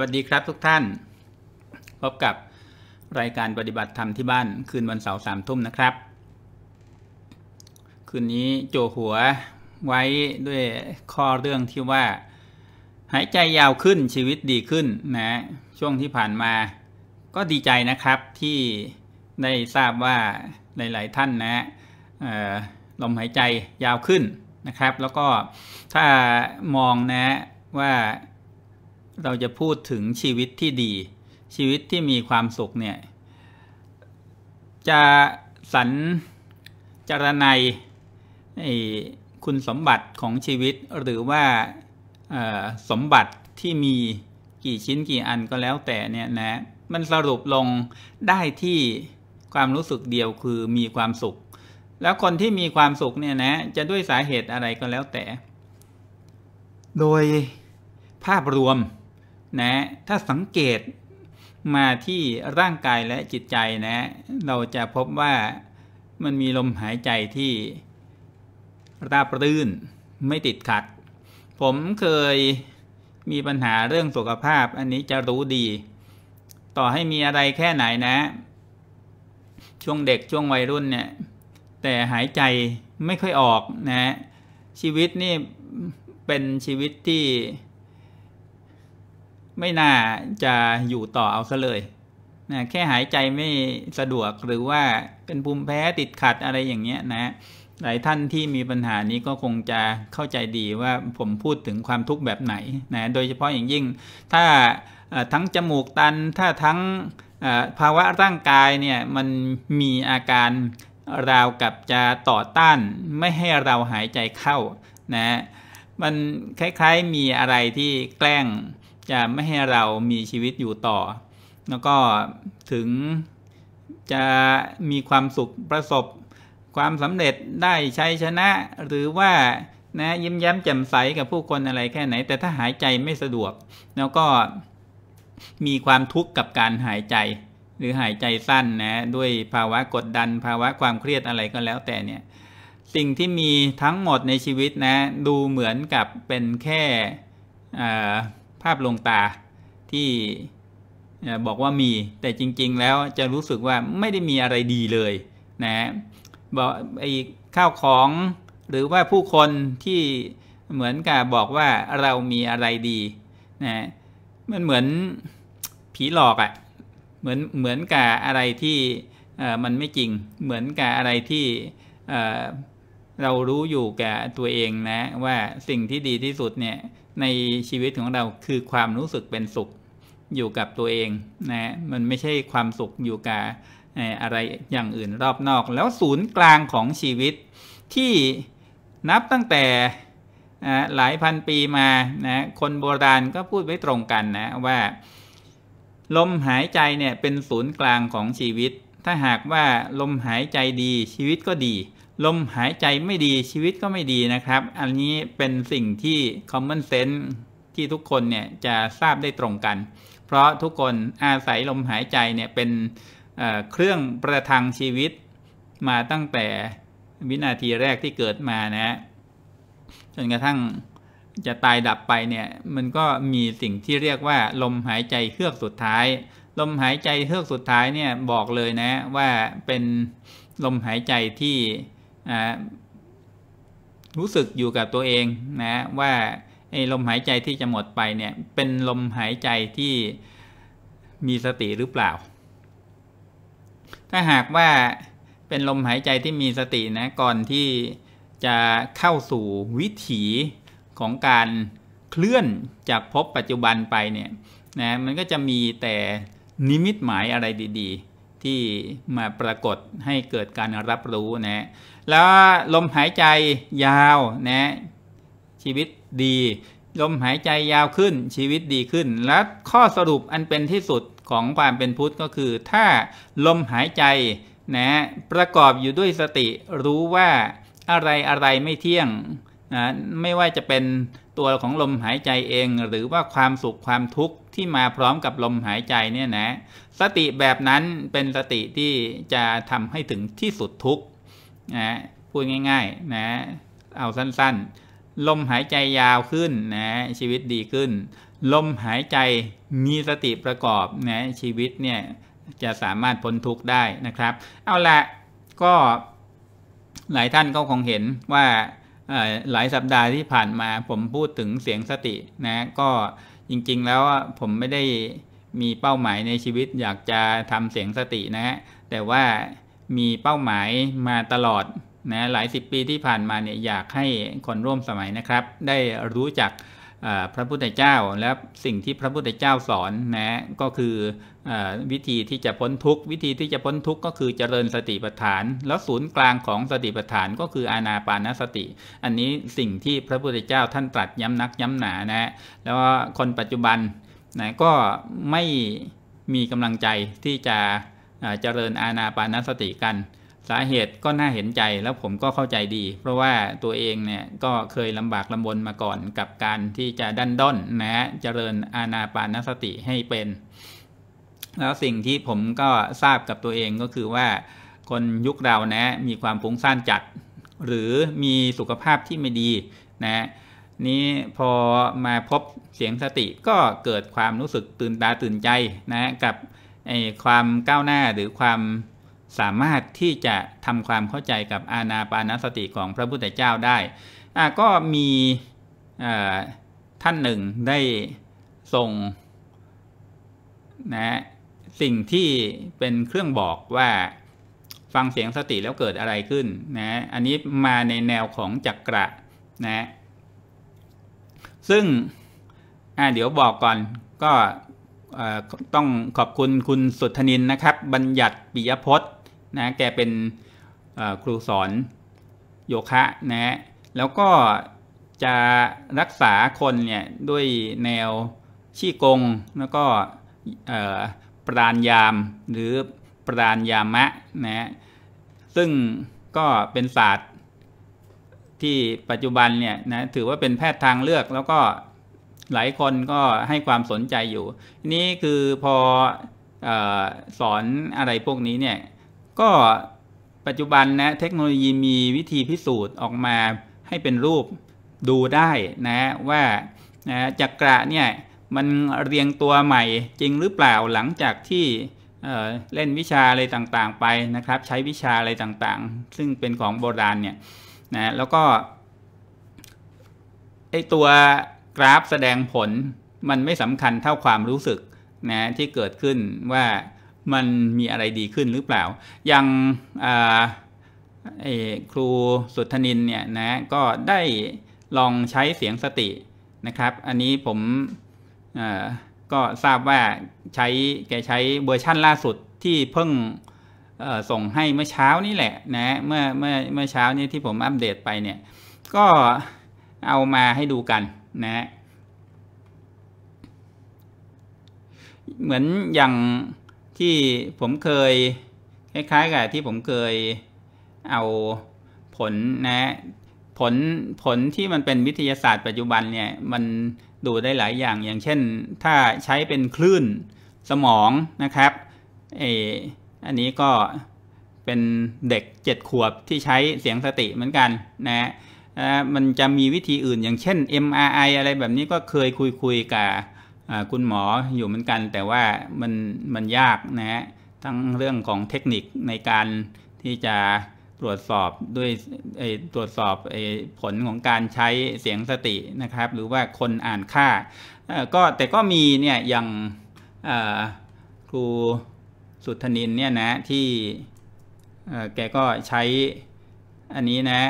วัสดีครับทุกท่าน พบกับรายการปฏิบัติธรรมที่บ้านคืนวันเสาร์สามทุ่มนะครับคืนนี้โจหัวไว้ด้วยข้อเรื่องที่ว่า หายใจยาวขึ้นชีวิตดีขึ้นนะช่วงที่ผ่านมาก็ดีใจนะครับที่ได้ทราบว่า หลายๆท่านนะลมหายใจยาวขึ้นนะครับ แล้วก็ถ้ามองนะว่าเราจะพูดถึงชีวิตที่ดี ชีวิตที่มีความสุขเนี่ยจะสรรจารนัยคุณสมบัติของชีวิตหรือว่าสมบัติที่มีกี่ชิ้นกี่อันก็แล้วแต่เนี่ยนะมันสรุปลงได้ที่ความรู้สึกเดียวคือมีความสุข แล้วคนที่มีความสุขเนี่ยนะจะด้วยสาเหตุอะไรก็แล้วแต่ โดยภาพรวมนะถ้าสังเกตมาที่ร่างกายและจิตใจนะ เราจะพบว่ามันมีลมหายใจที่ราบรื่น ไม่ติดขัด ผมเคยมีปัญหาเรื่องสุขภาพอันนี้จะรู้ดี ต่อให้มีอะไรแค่ไหนนะ ช่วงเด็กช่วงวัยรุ่นเนี่ยแต่หายใจไม่ค่อยออกนะชีวิตนี่เป็นชีวิตที่ไม่น่าจะอยู่ต่อเอาซะเลยนะแค่หายใจไม่สะดวกหรือว่าเป็นภูมิแพ้ติดขัดอะไรอย่างเงี้ยนะหลายท่านที่มีปัญหานี้ก็คงจะเข้าใจดีว่าผมพูดถึงความทุกข์แบบไหนนะ โดยเฉพาะอย่างยิ่ง ถ้าทั้งจมูกตัน ถ้าทั้งภาวะร่างกายเนี่ยมันมีอาการราวกับจะต่อต้านไม่ให้เราหายใจเข้านะมันคล้ายๆมีอะไรที่แกล้งจะไม่ให้เรามีชีวิตอยู่ต่อ แล้วก็ถึงจะมีความสุขประสบความสำเร็จได้ใช้ชนะ หรือว่านะยิ้มแย้มแจ่มใสกับผู้คนอะไรแค่ไหน แต่ถ้าหายใจไม่สะดวก แล้วก็มีความทุกข์กับการหายใจ หรือหายใจสั้นนะด้วยภาวะกดดัน ภาวะความเครียดอะไรก็แล้วแต่เนี่ย สิ่งที่มีทั้งหมดในชีวิตนะ ดูเหมือนกับเป็นแค่ภาพลงตาที่บอกว่ามีแต่จริงๆแล้วจะรู้สึกว่าไม่ได้มีอะไรดีเลยนะบอกไอ้ข้าวของหรือว่าผู้คนที่เหมือนกับบอกว่าเรามีอะไรดีนะมันเหมือนผีหลอกอะ่ะเหมือนเหมือนกับอะไรที่มันไม่จริงเหมือนกับอะไรที่เรารู้อยู่กับตัวเองนะว่าสิ่งที่ดีที่สุดเนี่ยในชีวิตของเราคือความรู้สึกเป็นสุขอยู่กับตัวเองนะมันไม่ใช่ความสุขอยู่กับอะไรอย่างอื่นรอบนอก แล้วศูนย์กลางของชีวิต ที่นับตั้งแต่หลายพันปีมานะคนโบราณก็พูดไว้ตรงกันนะว่า ลมหายใจเนี่ยเป็นศูนย์กลางของชีวิต ถ้าหากว่าลมหายใจดีชีวิตก็ดีลมหายใจไม่ดีชีวิตก็ไม่ดีนะครับ อันนี้เป็นสิ่งที่ common sense ที่ทุกคนเนี่ยจะทราบได้ตรงกัน เพราะทุกคนอาศัยลมหายใจเนี่ยเป็นเเครื่องประทังชีวิต มาตั้งแต่วินาทีแรกที่เกิดมานะ จนกระทั่งจะตายดับไปเนี่ย มันก็มีสิ่งที่เรียกว่า ลมหายใจเฮือกสุดท้าย ลมหายใจเฮือกสุดท้ายเนี่ยบอกเลยนะ ว่าเป็นลมหายใจที่รู้สึกอยู่กับตัวเองนะว่าไอ้ลมหายใจที่จะหมดไปเนี่ยเป็นลมหายใจที่มีสติหรือเปล่า ถ้าหากว่าเป็นลมหายใจที่มีสตินะก่อนที่จะเข้าสู่วิถีของการเคลื่อนจากพบปัจจุบันไปเนี่ยนะมันก็จะมีแต่นิมิตหมายอะไรดีๆ ที่มาปรากฏให้เกิดการรับรู้นะแล้วลมหายใจยาวนะชีวิตดี ลมหายใจยาวขึ้นชีวิตดีขึ้น และข้อสรุปอันเป็นที่สุดของความเป็นพุทธก็คือ ถ้าลมหายใจนะประกอบอยู่ด้วยสติรู้ว่าอะไรอะไรไม่เที่ยงนะไม่ว่าจะเป็นตัวของลมหายใจเอง หรือว่าความสุขความทุกข์ที่มาพร้อมกับลมหายใจเนี่ยนะสติแบบนั้นเป็นสติที่จะทำให้ถึงที่สุดทุกข์นะพูดง่ายๆนะเอาสั้นๆ ลมหายใจยาวขึ้นนะชีวิตดีขึ้น ลมหายใจมีสติประกอบนะชีวิตเนี่ยจะสามารถพ้นทุกข์ได้นะครับเอาละก็หลายท่านก็คงเห็นว่าหลายสัปดาห์ที่ผ่านมาผมพูดถึงเสียงสตินะก็จริงๆแล้วผมไม่ได้มีเป้าหมายในชีวิตอยากจะทำเสียงสตินะฮะแต่ว่ามีเป้าหมายมาตลอดนะหลายสิบปีที่ผ่านมาเนี่ยอยากให้คนร่วมสมัยนะครับ ได้รู้จักพระพุทธเจ้า และสิ่งที่พระพุทธเจ้าสอนนะก็คืออวิธีที่จะพ้นทุกข์วิธีที่จะพ้นทุกข์ก็คือเจริญสติปัฏฐาน แล้วศูนย์กลางของสติปัฏฐานก็คืออานาปานสติ อันนี้สิ่งที่พระพุทธเจ้าท่านตรัสย้ำนักย้ำหนานะ แล้วคนปัจจุบันนะก็ไม่มีกำลังใจที่จะเจริญอาณาปานสติกัน สาเหตุก็น่าเห็นใจแล้วผมก็เข้าใจดี เพราะว่าตัวเองเนี่ยก็เคยลำบากลำบนมาก่อนกับการที่จะดันด้นนะเจริญอาณาปานสติให้เป็น แล้วสิ่งที่ผมก็ทราบกับตัวเองก็คือว่า คนยุคเรานะมีความฟุ้งซ่านจัด หรือมีสุขภาพที่ไม่ดีนะนี้พอมาพบเสียงสติก็เกิดความรู้สึกตื่นตาตื่นใจนะกับความก้าวหน้าหรือความสามารถที่จะทำความเข้าใจกับอาณาปานสติของพระพุทธเจ้าได้ ก็มีท่านหนึ่งได้ส่งนะสิ่งที่เป็นเครื่องบอกว่าฟังเสียงสติแล้วเกิดอะไรขึ้นนะอันนี้มาในแนวของจักระนะซึ่งเดี๋ยวบอกก่อนก็ต้องขอบคุณคุณสุทนินนะครับ บัญญัติปิยพจน์นะแกเป็นครูสอนโยคะนะแล้วก็จะรักษาคนเนี่ยด้วยแนวชี้กงแล้วก็ปราณยามหรือปราณยามะนะซึ่งก็เป็นศาสตร์ ที่ปัจจุบันเนี่ยนะถือว่าเป็นแพทย์ทางเลือกแล้วก็หลายคนก็ให้ความสนใจอยู่ นี่คือพออสอนอะไรพวกนี้เนี่ย ก็ปัจจุบันนะเทคโนโลยีมีวิธีพิสูจน์ออกมาให้เป็นรูปดูได้นะ ว่าจักระเนี่ย มันเรียงตัวใหม่จริงหรือเปล่าหลังจากที่เล่นวิชาอะไรต่างๆไปนะครับ ใช้วิชาอะไรต่างๆ ซึ่งเป็นของโบราณเนี่ยนะแล้วก็ไอตัวกราฟแสดงผลมันไม่สำคัญเท่าความรู้สึกนะที่เกิดขึ้นว่ามันมีอะไรดีขึ้นหรือเปล่าอย่างครูสุทนินเนี่ยนะก็ได้ลองใช้เสียงสตินะครับ อันนี้ผมก็ทราบว่าใช้แกใช้เวอร์ชั่นล่าสุดที่เพิ่งส่งให้เมื่อเช้านี่แหละนะเมื่อเมื่อเมื่อเช้านี้ที่ผมอัปเดตไปเนี่ยก็เอามาให้ดูกันนะเหมือนอย่างที่ผมเคย คล้ายๆกับที่ผมเคยเอาผลนะผล ผลที่มันเป็นวิทยาศาสตร์ปัจจุบันเนี่ยมันดูได้หลายอย่างอย่างเช่นถ้าใช้เป็นคลื่นสมองนะครับเอออันนี้ก็เป็นเด็กเจ็ดขวบที่ใช้เสียงสติเหมือนกันนะมันจะมีวิธีอื่นอย่างเช่น MRI อะไรแบบนี้ก็เคยคุยคุยกับคุณหมออยู่เหมือนกัน แต่ว่ามันมันยากนะฮะทั้งเรื่องของเทคนิคในการที่จะตรวจสอบด้วยตรวจสอบผลของการใช้เสียงสตินะครับหรือว่าคนอ่านค่าก็แต่ก็มีเนี่ยอย่างครูสุทนินเนี่ยนะที่แกก็ใช้อันนี้นะ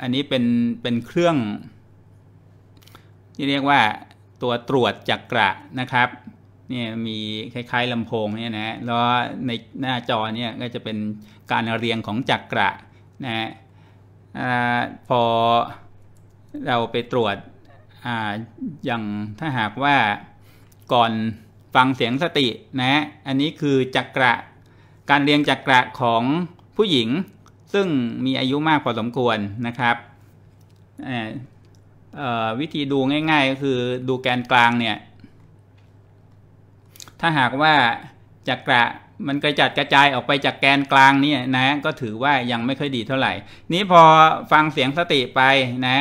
อันนี้เป็นเป็นเครื่อง ที่เรียกว่าตัวตรวจจักระนะครับเนี่ยมีคล้ายๆลำโพงเนี่ยนะแล้วในหน้าจอเนี่ยก็จะเป็นการเรียงของจักระนะะพอเราไปตรวจออย่างถ้าหากว่าก่อนฟังเสียงสตินะอันนี้คือจักระการเรียงจักระของผู้หญิงซึ่งมีอายุมากพอสมควรนะครับวิธีดูง่ายๆก็คือดูแกนกลางเนี่ย ถ้าหากว่าจักระมันกระจัดกระจายออกไปจากแกนกลางนี่นะ ก็ถือว่ายังไม่ค่อยดีเท่าไหร่ นี้พอฟังเสียงสติไปนะ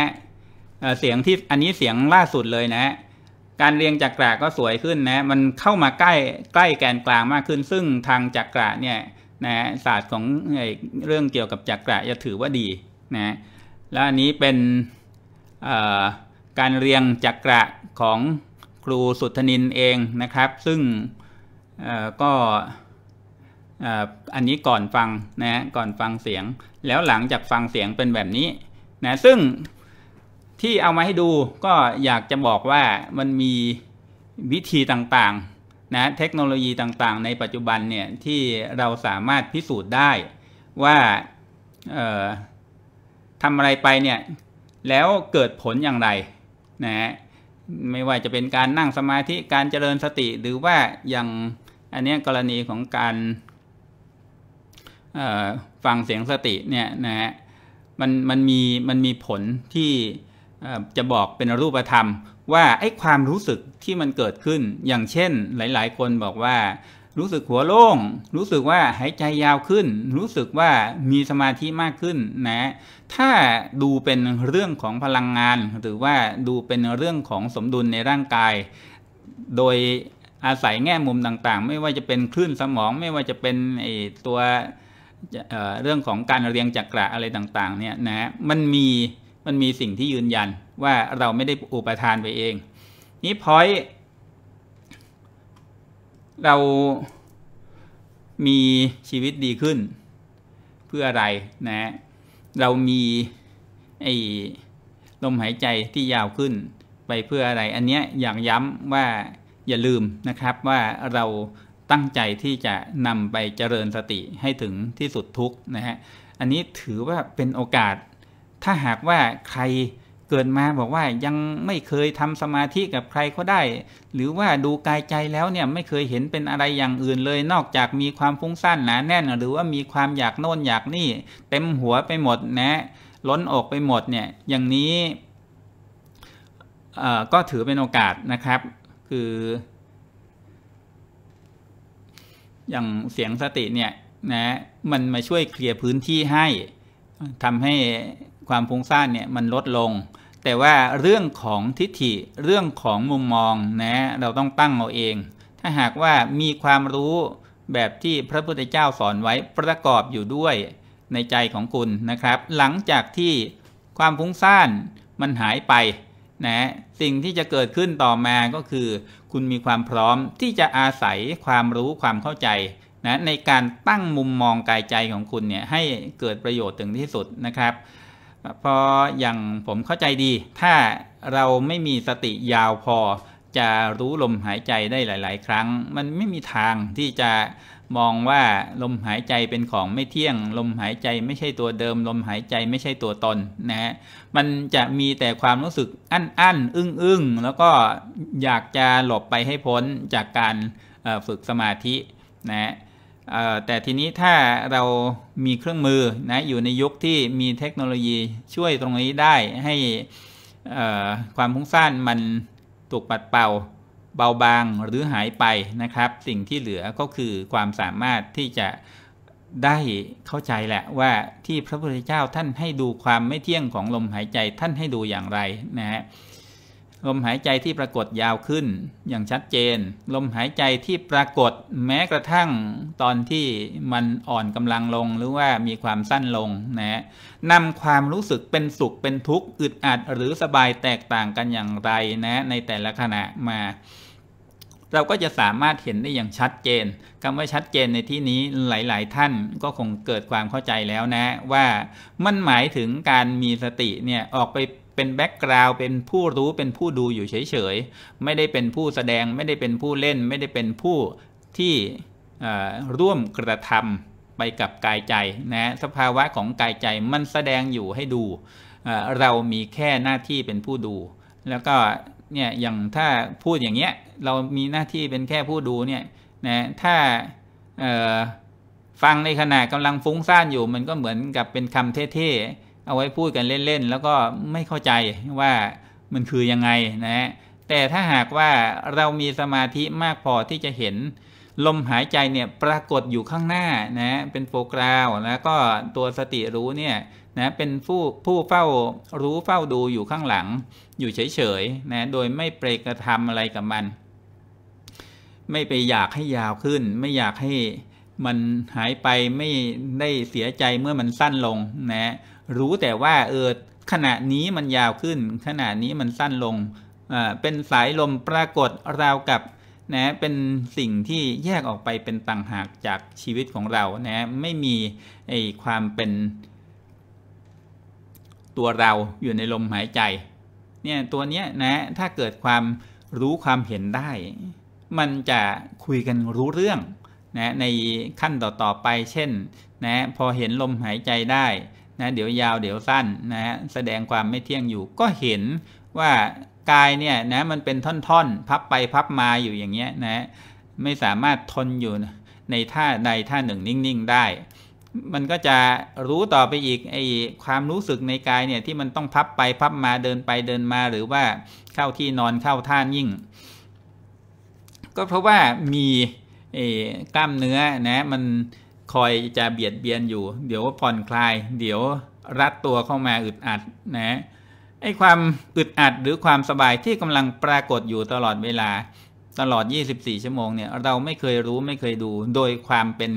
เสียงที่อันนี้เสียงล่าสุดเลยนะ การเรียงจักระก็สวยขึ้นนะ มันเข้ามาใกล้ใกล้แกนกลางมากขึ้น ซึ่งทางจักระเนี่ยนะศาสตร์ของเรื่องเกี่ยวกับจักระจะถือว่าดีนะแล้วอันนี้เป็นการเรียงจักระของครูสุทนินเองนะครับ ซึ่งก็อันนี้ก่อนฟังนะก่อนฟังเสียง แล้วหลังจากฟังเสียงเป็นแบบนี้นะซึ่งที่เอามาให้ดูก็อยากจะบอกว่ามันมีวิธีต่างนะเทคโนโลยีต่าง ๆในปัจจุบันเนี่ยที่เราสามารถพิสูจน์ได้ ว่าทำอะไรไปเนี่ยแล้วเกิดผลอย่างไรนะฮะไม่ว่าจะเป็นการนั่งสมาธิการเจริญสติหรือว่าอย่างอันนี้กรณีของการฟังเสียงสติเนี่ยนะฮะมันมันมีมันมีผลที่จะบอกเป็นรูปธรรมว่าไอ้ความรู้สึกที่มันเกิดขึ้นอย่างเช่นหลาย ๆ คนบอกว่ารู้สึกหัวโล่ง รู้สึกว่าหายใจยาวขึ้น รู้สึกว่ามีสมาธิมากขึ้นนะถ้าดูเป็นเรื่องของพลังงานหรือว่าดูเป็นเรื่องของสมดุลในร่างกาย โดยอาศัยแง่มุมต่าง ๆ ไม่ว่าจะเป็นคลื่นสมอง ไม่ว่าจะเป็นตัวเรื่องของการเรียงจักระอะไรต่าง ๆ เนี่ยนะมันมีมันมีสิ่งที่ยืนยันว่าเราไม่ได้อุปทานไปเอง นี้พอยเรามีชีวิตดีขึ้น เพื่ออะไรนะเรามีไอ้ลมหายใจที่ยาวขึ้นไปเพื่ออะไร อันเนี้ยอยากย้ำว่าอย่าลืมนะครับว่าเราตั้งใจที่จะนำไปเจริญสติให้ถึงที่สุดทุกนะฮะอันนี้ถือว่าเป็นโอกาสถ้าหากว่าใครเกิดมาบอกว่ายังไม่เคยทำสมาธิกับใครก็ได้ หรือว่าดูกายใจแล้วเนี่ยไม่เคยเห็นเป็นอะไรอย่างอื่นเลย นอกจากมีความฟุ้งซ่านหนาแน่นหรือว่ามีความอยากโน่นอยากนี่เต็มหัวไปหมดนะล้นอกไปหมดเนี่ย อย่างนี้ก็ถือเป็นโอกาสนะครับ คือ อย่างเสียงสติเนี่ยนะมันมาช่วยเคลียร์พื้นที่ให้ทำให้ความฟุ้งซ่านเนี่ยมันลดลง แต่ว่าเรื่องของทิฏฐิเรื่องของมุมมองนะ เราต้องตั้งเอาเอง ถ้าหากว่ามีความรู้แบบที่พระพุทธเจ้าสอนไว้ประกอบอยู่ด้วยในใจของคุณนะครับ หลังจากที่ความฟุ้งซ่านมันหายไปนะ สิ่งที่จะเกิดขึ้นต่อมา ก็คือ คุณมีความพร้อมที่จะอาศัยความรู้ความเข้าใจนะในการตั้งมุมมองกายใจของคุณเนี่ยให้เกิดประโยชน์ถึงที่สุดนะครับพออย่างผมเข้าใจดี ถ้าเราไม่มีสติยาวพอจะรู้ลมหายใจได้หลาย ๆ ครั้ง มันไม่มีทางที่จะมองว่าลมหายใจเป็นของไม่เที่ยง ลมหายใจไม่ใช่ตัวเดิม ลมหายใจไม่ใช่ตัวตน นะฮะมันจะมีแต่ความรู้สึกอั้นอั้นอึ้งอึ้งแล้วก็อยากจะหลบไปให้พ้นจากการฝึกสมาธิ นะฮะแต่ทีนี้ถ้าเรามีเครื่องมือนะอยู่ในยุคที่มีเทคโนโลยีช่วยตรงนี้ได้ให้ความพุ่งสั้นมันถูกปัดเป่าเบาบางหรือหายไปนะครับ สิ่งที่เหลือก็คือความสามารถที่จะได้เข้าใจแหละว่าที่พระพุทธเจ้าท่านให้ดูความไม่เที่ยงของลมหายใจท่านให้ดูอย่างไรนะฮะลมหายใจที่ปรากฏยาวขึ้น อย่างชัดเจน ลมหายใจที่ปรากฏแม้กระทั่งตอนที่มันอ่อนกำลังลงหรือว่ามีความสั้นลงนะนำความรู้สึกเป็นสุขเป็นทุกข์อึดอัดหรือสบายแตกต่างกันอย่างไรนะ ในแต่ละขณะมา เราก็จะสามารถเห็นได้อย่างชัดเจนคำว่าชัดเจนในที่นี้หลายๆท่านก็คงเกิดความเข้าใจแล้วนะ ว่ามันหมายถึงการมีสติเนี่ยออกไปเป็นแบ็กกราวด์เป็นผู้รู้เป็นผู้ดูอยู่เฉยๆไม่ได้เป็นผู้แสดงไม่ได้เป็นผู้เล่นไม่ได้เป็นผู้ที่ร่วมกระทำไปกับกายใจนะสภาวะของกายใจมันแสดงอยู่ให้ดู เรามีแค่หน้าที่เป็นผู้ดู แล้วก็เนี่ยอย่างถ้าพูดอย่างเงี้ยเรามีหน้าที่เป็นแค่ผู้ดูเนี่ยนะถ้าฟังในขณะกำลังฟุ้งซ่านอยู่ มันก็เหมือนกับเป็นคำเท่เอาไว้พูดกันเล่น ๆ แล้วก็ไม่เข้าใจว่ามันคือยังไงนะฮะแต่ถ้าหากว่าเรามีสมาธิมากพอที่จะเห็น ลมหายใจเนี่ยปรากฏอยู่ข้างหน้านะ เป็นโฟกราวแล้วก็ตัวสติรู้เนี่ย นะ เป็นผู้ผู้เฝ้ารู้เฝ้าดูอยู่ข้างหลัง อยู่เฉยๆนะ โดยไม่เปรกระทำอะไรกับมัน ไม่ไปอยากให้ยาวขึ้น ไม่อยากให้มันหายไปไม่ได้เสียใจเมื่อมันสั้นลงนะรู้แต่ว่าเออขณะนี้มันยาวขึ้น ขณะนี้มันสั้นลงอ่าเป็นสายลมปรากฏราวกับ นะ เป็นสิ่งที่แยกออกไปเป็นต่างหากจากชีวิตของเรา นะ ไม่มีไอความเป็นตัวเราอยู่ในลมหายใจ เนี่ย ตัวเนี้ย นะ ถ้าเกิดความรู้ความเห็นได้ มันจะคุยกันรู้เรื่อง นะ ในขั้นต่อๆไป เช่น นะ พอเห็นลมหายใจได้นะเดี๋ยวยาวเดี๋ยวสั้นนะฮะแสดงความไม่เที่ยงอยู่ก็เห็นว่ากายเนี่ยนะมันเป็นท่อนๆ พับไปพับมาอยู่อย่างเงี้ยนะไม่สามารถทนอยู่ในท่าใดท่าหนึ่งนิ่งๆได้ มันก็จะรู้ต่อไปอีกไอ้ความรู้สึกในกายเนี่ยที่มันต้องพับไปพับมาเดินไปเดินมาหรือว่าเข้าที่นอนเข้าท่ายิ่ง ก็เพราะว่ามีไอกล้ามเนื้อนะมันคอยจะเบียดเบียนอยู่เดี๋ยวผ่อนคลาย เดี๋ยวรัดตัวเข้ามาอึดอัดนะไอ้ความอึดอัดหรือความสบายที่กำลังปรากฏอยู่ตลอดเวลาตลอด 24 ชั่วโมงเนี่ยเราไม่เคยรู้ไม่เคยดูโดยความเป็น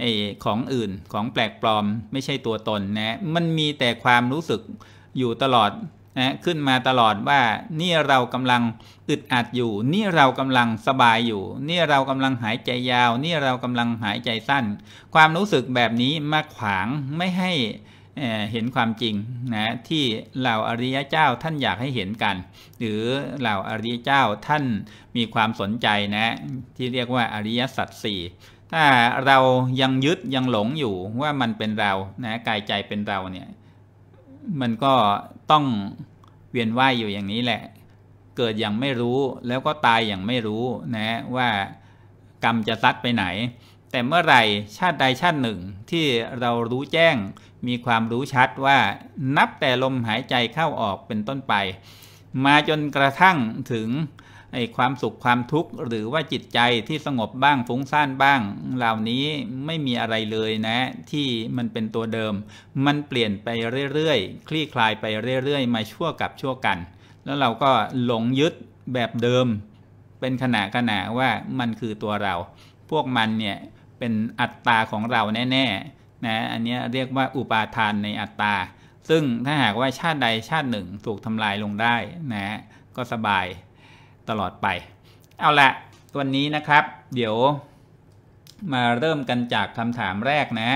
ไอ้ของอื่นของแปลกปลอมไม่ใช่ตัวตนนะมันมีแต่ความรู้สึกอยู่ตลอดนะขึ้นมาตลอดว่านี่เรากำลังอึดอัดอยู่ นี่เรากำลังสบายอยู่นี่เรากำลังหายใจยาว นี่เรากำลังหายใจสั้น ความรู้สึกแบบนี้มาขวางไม่ให้เห็นความจริงนะที่เหล่าอริยเจ้าท่านอยากให้เห็นกัน หรือเหล่าอริยเจ้าท่านมีความสนใจนะที่เรียกว่าอริยสัจสี่ถ้าเรายังยึดยังหลงอยู่ว่ามันเป็นเรานะกายใจเป็นเราเนี่ยมันก็ต้องเวียนว่ายอยู่อย่างนี้แหละ เกิดอย่างไม่รู้แล้วก็ตายอย่างไม่รู้นะว่ากรรมจะซัดไปไหน แต่เมื่อไหร่ชาติใดชาติหนึ่งที่เรารู้แจ้งมีความรู้ชัดว่านับแต่ลมหายใจเข้าออกเป็นต้นไป มาจนกระทั่งถึงไอความสุขความทุกข์ หรือว่าจิตใจที่สงบบ้างฟุ้งซ่านบ้าง เหล่านี้ไม่มีอะไรเลยนะ ที่มันเป็นตัวเดิม มันเปลี่ยนไปเรื่อยๆคลี่คลายไปเรื่อย ๆ มาชั่วกับชั่วกัน แล้วเราก็หลงยึด แบบเดิม เป็นขณะขณะว่ามันคือตัวเรา พวกมันเนี่ยเป็นอัตตาของเราแน่ๆนะอันนี้เรียกว่าอุปาทานในอัตตา ซึ่งถ้าหากว่าชาติใดชาติหนึ่งถูกทำลายลงได้นะ ก็สบายตลอดไป เอาละวันนี้นะครับเดี๋ยวมาเริ่มกันจากคำถามแรกนะ